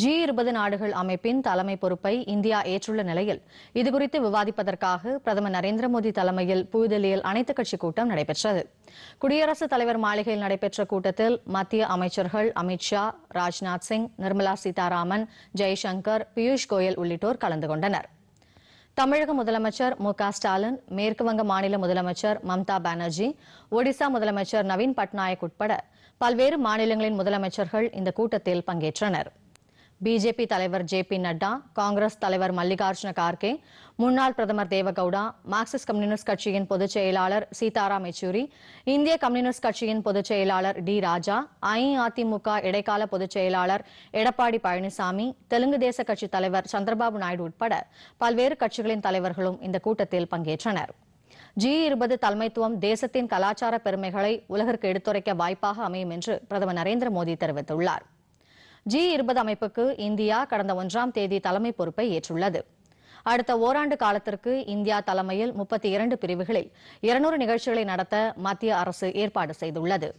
G இருபது நாடுகள் அமைப்பின் தலைமை பொறுப்பை இந்தியா ஏற்றுள்ள நிலையில் இதுகுறித்து விவாதிப்பதற்காக பிரதமர் நரேந்திர மோடி தலைமையில் புதுதில்லியில் அனைத்துக் கட்சி கூட்டம் நடைபெற்றது குடியரசுத் தலைவர் மாளிகையில் நடைபெற்ற கூட்டத்தில் மத்திய அமைச்சர்கள் அமித்ஷா ராஜ்நாத் சிங் நிர்மலா சீதாராமன் ஜெய்சங்கர் பியூஷ் கோயல் உள்ளிட்டோர் கலந்து கொண்டனர் தமிழக முதலமைச்சர் மு க ஸ்டாலின் மேற்குவங்க மாநில முதலமைச்சர் மம்தா பானர்ஜி ஒடிசா முதலமைச்சர் நவீன் பட்நாயக் உட்பட பல்வேறு மாநிலங்களின் முதலமைச்சர்கள் இந்த கூட்டத்தில் பங்கேற்றனா் பிஜேபி தலைவர் ஜே பி நட்டா காங்கிரஸ் தலைவர் மல்லிகார்ஜுன கார்கே முன்னாள் பிரதமர் தேவகவுடா மார்க்சிஸ்ட் கம்யூனிஸ்ட் கட்சியின் பொதுச் செயலாளர் சீதாராம் யெச்சூரி இந்திய கம்யூனிஸ்ட் கட்சியின் பொதுச் செயலாளர் டி ராஜா அஇஅதிமுக இடைக்கால பொதுச் செயலாளர் எடப்பாடி பழனிசாமி தெலுங்கு தேச கட்சி தலைவர் சந்திரபாபு நாயுடு உட்பட பல்வேறு கட்சிகளின் தலைவர்களும் இந்த கூட்டத்தில் பங்கேற்றனர் ஜி இருபது தலைமைத்துவம் தேசத்தின் கலாச்சார பெருமைகளை உலகிற்கு எடுத்துரைக்க வாய்ப்பாக அமையும் என்று பிரதமர் நரேந்திர மோடி தெரிவித்துள்ளாா் ஜி இருபது அமைப்புக்கு இந்தியா கடந்த ஒன்றாம் தேதி தலைமை பொறுப்பை ஏற்றுள்ளது அடுத்த ஓராண்டு காலத்திற்கு இந்தியா தலைமையில் முப்பத்தி இரண்டு பிரிவுகளில் இருநூறு நிகழ்ச்சிகளை நடத்த மத்திய அரசு ஏற்பாடு செய்துள்ளது